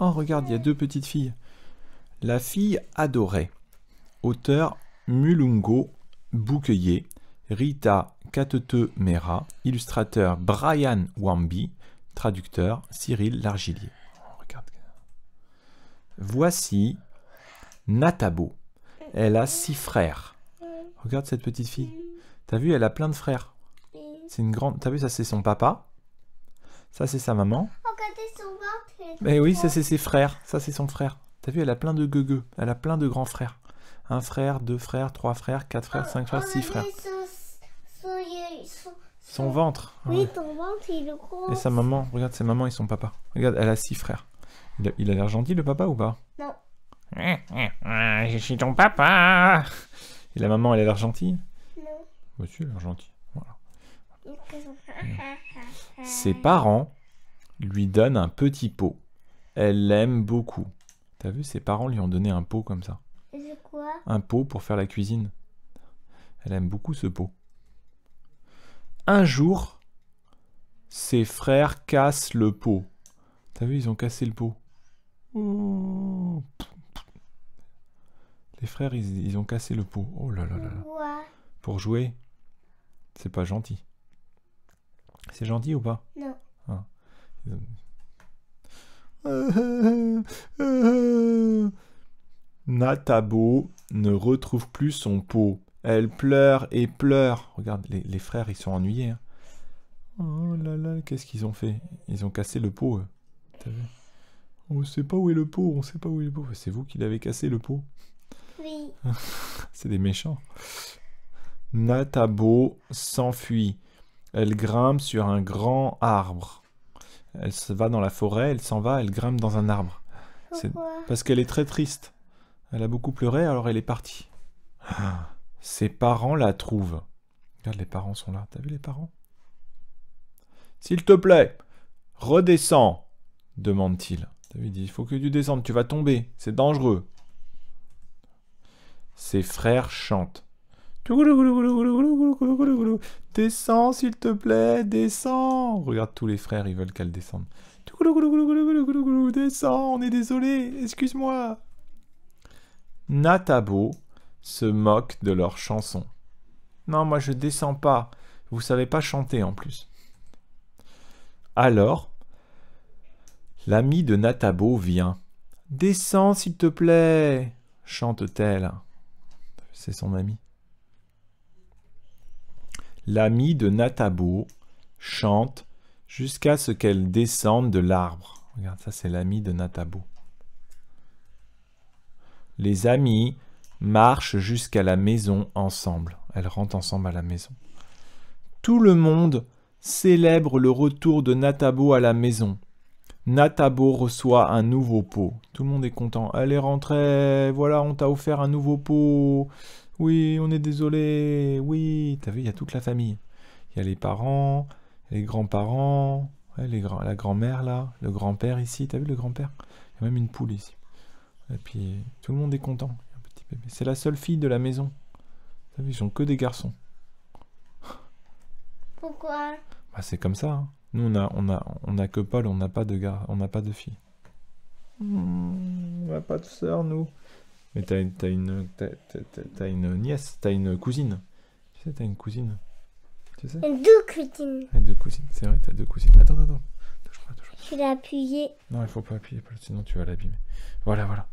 Oh, regarde, il y a deux petites filles. La fille adorée. Auteur Mulungo Bouqueyer, Rita Katete Mera, illustrateur Brian Wambi, traducteur Cyril l'argillier oh, Voici Natabo. Elle a six frères. Regarde cette petite fille. T'as vu, elle a plein de frères. C'est une grande. T'as vu, ça c'est son papa. Ça c'est sa maman. Mais oui, ça c'est ses frères. Ça c'est son frère. T'as vu, elle a plein de gueux. Elle a plein de grands frères. Un frère, deux frères, trois frères, quatre frères, cinq frères, six oh, frères. Oh, son, ventre. Oui, ton ventre, il est gros. Et sa maman. Regarde, ses mamans et son papa. Regarde, elle a six frères. Il a l'air gentil, le papa, ou pas Non. Je suis ton papa. Et la maman, elle a l'air gentille Non. Monsieur, elle a l'air gentille. Voilà. Ses parents lui donne un petit pot. Elle l'aime beaucoup. T'as vu, ses parents lui ont donné un pot comme ça. Un pot pour faire la cuisine. Elle aime beaucoup ce pot. Un jour, ses frères cassent le pot. T'as vu, ils ont cassé le pot. Les frères, ils, ont cassé le pot. Oh là là là Pour jouer, c'est pas gentil. C'est gentil ou pas Non. Hein. Euh, euh, euh, Natabo ne retrouve plus son pot. Elle pleure et pleure. Regarde, les, frères, ils sont ennuyés. Hein. Oh là là, qu'est-ce qu'ils ont fait Ils ont cassé le pot. on sait pas où est le pot, on sait pas où est le pot. C'est vous qui l'avez cassé le pot Oui. C'est des méchants. Natabo s'enfuit. Elle grimpe sur un grand arbre. Elle se va dans la forêt, elle s'en va, elle grimpe dans un arbre. C'est parce qu'elle est très triste. Elle a beaucoup pleuré, alors elle est partie. Ah, ses parents la trouvent. Regarde, les parents sont là. T'as vu les parents S'il te plaît, redescends, demande-t-il. T'as vu, dit, il faut que tu descendes, tu vas tomber, c'est dangereux. Ses frères chantent. Descends, s'il te plaît, descends. Regarde, tous les frères, ils veulent qu'elle descende. Descends, on est désolé, excuse-moi. Natabo se moque de leur chanson. Non, moi je descends pas. Vous savez pas chanter en plus. Alors, l'ami de Natabo vient. Descends, s'il te plaît, chante-t-elle. C'est son ami l'amie de Natabo chante jusqu'à ce qu'elle descende de l'arbre. Regarde, ça c'est l'ami de Natabo. Les amis marchent jusqu'à la maison ensemble. Elles rentrent ensemble à la maison. Tout le monde célèbre le retour de Natabo à la maison. Natabo reçoit un nouveau pot. Tout le monde est content. Elle est rentrée, voilà, on t'a offert un nouveau pot. Oui, on est désolé. Oui, t'as vu, il y a toute la famille. Il y a les parents, les grands-parents, la grand-mère là, le grand-père ici. T'as vu le grand-père Il y a même une poule ici. Et puis tout le monde est content. C'est la seule fille de la maison. T'as vu, ils ont que des garçons. Pourquoi bah, c'est comme ça. Hein. Nous on a on a on a que Paul, on n'a pas de gar... on n'a pas de fille. Hmm, on n'a pas de sœur nous. Mais t'as une, t'as une, une nièce, t'as une cousine. Tu sais, t'as une cousine. Tu sais Deux cousines. Ah, deux cousines, c'est vrai, t'as deux cousines. Attends, attends, attends. Je vais appuyé. Non, il faut pas appuyer, sinon tu vas l'abîmer. Voilà, voilà.